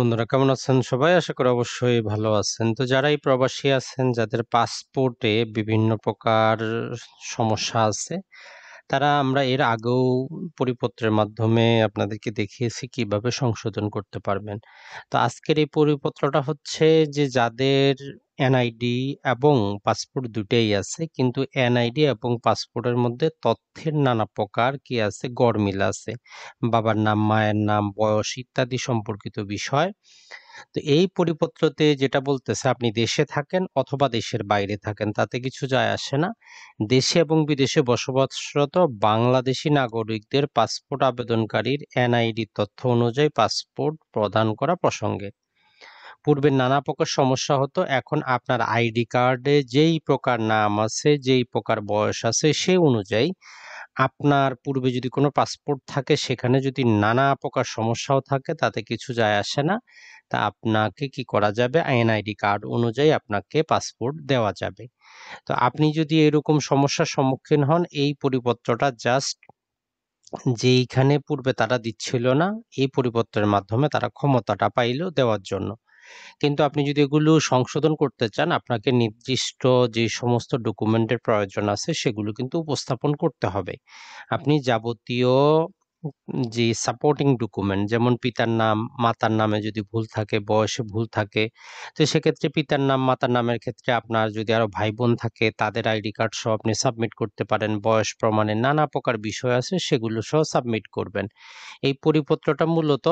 বন্ধুরা কেমন আছেন সবাই আশা করি অবশ্যই ভালো আছেন তো যারাই প্রবাসী আছেন যাদের পাসপোর্টে বিভিন্ন প্রকার সমস্যা আছে তারা আমরা এর আগেও পরিপত্রের মাধ্যমে আপনাদেরকে দেখিয়েছি কিভাবে সংশোধন করতে পারবেন তো আজকের এই পরিপত্রটা হচ্ছে যে যাদের এনআইডি এবং পাসপোর্ট দুটেই আছে কিন্তু এনআইডি এবং পাসপোর্টের মধ্যে তথ্যের নানা প্রকার কি আছে গড়মিল আছে বাবার নাম মায়ের নাম বয়স ইত্যাদি সম্পর্কিত বিষয় তো এই পরিপত্রতে যেটা বলতেছে আপনি দেশে থাকেন অথবা দেশের বাইরে থাকেন তাতে কিছু যায় আসে না দেশে এবং বিদেশে বসবাসরত বাংলাদেশি নাগরিকদের পাসপোর্ট আবেদনকারীর এনআইডি তথ্য অনুযায়ী পাসপোর্ট প্রদান করা প্রসঙ্গে পূর্বে নানা প্রকার সমস্যা হতো এখন আপনার আইডি কার্ডে যেই প্রকার নাম আছে যেই প্রকার বয়স আছে সে অনুযায়ী আপনার পূর্বে যদি কোনো পাসপোর্ট থাকে সেখানে যদি নানা প্রকার সমস্যাও থাকে তাতে কিছু যায় আসে না তা আপনাকে কি করা যাবে এনআইডি কার্ড অনুযায়ী আপনাকে পাসপোর্ট দেওয়া যাবে তো আপনি যদি এরকম সমস্যার সম্মুখীন হন এই পরিপত্রটা জাস্ট যেইখানে পূর্বে তারা দিচ্ছিল না এই পরিবর্তনের মাধ্যমে তারা ক্ষমতাটা পাইল দেওয়ার জন্য কিন্তু আপনি যদি এগুলো সংশোধন করতে চান আপনাকে নির্দিষ্ট যে সমস্ত ডকুমেন্টের প্রয়োজন আছে সেগুলো কিন্তু উপস্থাপন করতে হবে আপনি যাবতীয় যে সাপোর্টিং ডকুমেন্ট যেমন পিতার নাম, মাতার নামে যদি ভুল থাকে, বয়সে ভুল থাকে, তো সেক্ষেত্রে পিতার নাম, মাতার নামের ক্ষেত্রে আপনার যদি আরো ভাই-বোন থাকে তাদের আইডি কার্ড সহ আপনি সাবমিট করতে পারেন। বয়স প্রমাণে নানা প্রকার বিষয় আছে সেগুলো সহ সাবমিট করবেন। এই পরিপত্রটা মূলত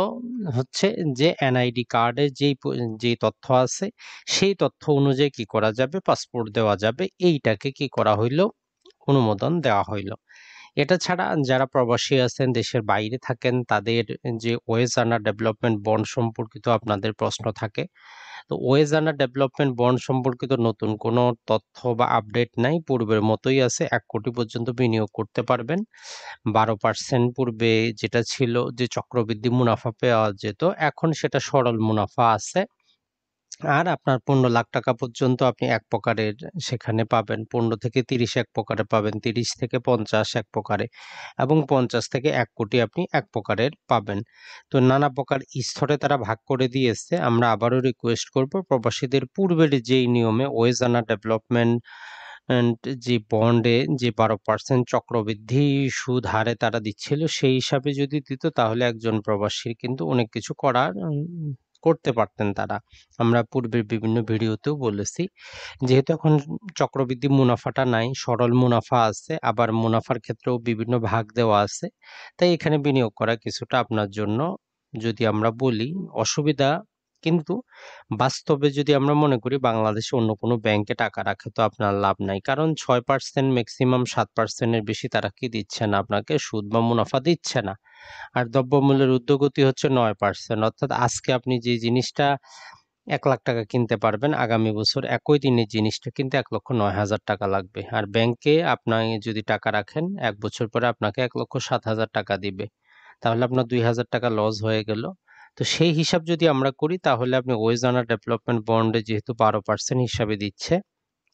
হচ্ছে যে এনআইডি কার্ডে যেই যেই তথ্য আছে সেই তথ্য অনুযায়ী কি করা যাবে? পাসপোর্ট দেওয়া যাবে। এইটাকে কি করা হইল? অনুমোদন দেওয়া হইলো এটা ছাড়া যারা প্রবাসী আছেন দেশের বাইরে থাকেন তাদের যে ওয়েজানা ডেভেলপমেন্ট বন্ড সম্পর্কিত আপনাদের প্রশ্ন থাকে তো ওয়েজানা ডেভেলপমেন্ট বন্ড সম্পর্কিত নতুন কোনো তথ্য বা আপডেট নাই পূর্বের মতোই আছে এক কোটি পর্যন্ত বিনিয়োগ করতে পারবেন বারো পার্সেন্ট পূর্বে যেটা ছিল যে চক্রবৃদ্ধি মুনাফা পাওয়া যেত এখন সেটা সরল মুনাফা আছে আর আপনার পনেরো লাখ টাকা পর্যন্ত আপনি এক প্রকারের সেখানে পাবেন পনেরো থেকে তিরিশ এক প্রকারে পাবেন তিরিশ থেকে পঞ্চাশ এক প্রকারে এবং পঞ্চাশ থেকে এক কোটি আপনি এক প্রকারের পাবেন তো নানা প্রকার স্তরে তারা ভাগ করে দিয়েছে আমরা আবারও রিকোয়েস্ট করব প্রবাসীদের পূর্বের যেই নিয়মে ওয়েজানা ডেভেলপমেন্ট যে বন্ডে যে বারো পার্সেন্ট চক্রবৃদ্ধি সুদ হারে তারা দিচ্ছিল সেই হিসাবে যদি দিত তাহলে একজন প্রবাসীর কিন্তু অনেক কিছু করার করতে পারতেন তারা আমরা পূর্বের বিভিন্ন ভিডিওতেও বলেছি যেহেতু এখন চক্রবৃদ্ধি মুনাফাটা নাই সরল মুনাফা আছে আবার মুনাফার ক্ষেত্রেও বিভিন্ন ভাগ দেওয়া আছে তাই এখানে বিনিয়োগ করা কিছুটা আপনার জন্য যদি আমরা বলি অসুবিধা কিন্তু বাস্তবে যদি আমরা মনে করি বাংলাদেশে অন্য কোনো ব্যাংকে টাকা রাখে তো আপনার লাভ নাই কারণ ছয় পার্সেন্ট ম্যাক্সিমাম সাত পার্সেন্টের বেশি তারা কি দিচ্ছে না আপনাকে সুদ বা মুনাফা দিচ্ছে না আর দ্রব্যমূল্যের উদ্যোগতি হচ্ছে নয় পার্সেন্ট অর্থাৎ আজকে আপনি যে জিনিসটা এক লাখ টাকা কিনতে পারবেন আগামী বছর একই দিনের জিনিসটা কিনতে এক লক্ষ নয় হাজার টাকা লাগবে আর ব্যাংকে আপনার যদি টাকা রাখেন এক বছর পরে আপনাকে এক লক্ষ সাত হাজার টাকা দিবে তাহলে আপনার দুই হাজার টাকা লস হয়ে গেল তো সেই হিসাব যদি আমরা করি তাহলে আপনি ওয়েজানা ডেভেলপমেন্ট বন্ডে যেহেতু বারো পার্সেন্ট হিসাবে দিচ্ছে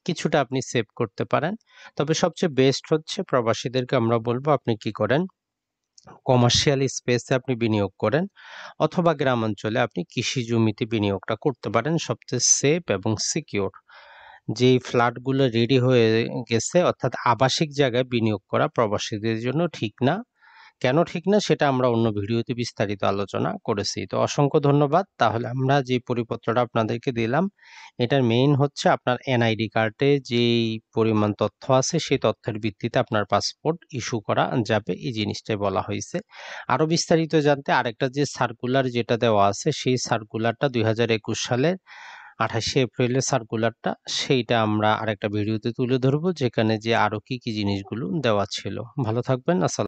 কিছুটা আপনি সেভ করতে পারেন তবে সবচেয়ে বেস্ট হচ্ছে প্রবাসীদেরকে আমরা বলবো আপনি কি করেন কমার্শিয়াল স্পেসে আপনি বিনিয়োগ করেন অথবা গ্রামাঞ্চলে আপনি কৃষি জমিতে বিনিয়োগটা করতে পারেন সবচেয়ে সেফ এবং সিকিওর যেই ফ্ল্যাটগুলো রেডি হয়ে গেছে অর্থাৎ আবাসিক জায়গায় বিনিয়োগ করা প্রবাসীদের জন্য ঠিক না কেন ঠিক না সেটা আমরা অন্য ভিডিওতে বিস্তারিত আলোচনা করেছি তো অসংখ্য ধন্যবাদ তাহলে আমরা যে পরিপত্রটা আপনাদেরকে দিলাম এটার মেইন হচ্ছে আপনার এনআইডি কার্ডে যেই পরিমাণ তথ্য আছে সেই তথ্যের ভিত্তিতে আপনার পাসপোর্ট ইস্যু করা যাবে এই জিনিসটাই বলা হয়েছে আরও বিস্তারিত জানতে আরেকটা যে সার্কুলার যেটা দেওয়া আছে সেই সার্কুলারটা দুই সালের আঠাশে এপ্রিলের সার্কুলারটা সেইটা আমরা আরেকটা ভিডিওতে তুলে ধরবো যেখানে যে আরও কী কী জিনিসগুলো দেওয়া ছিল ভালো থাকবেন আসলে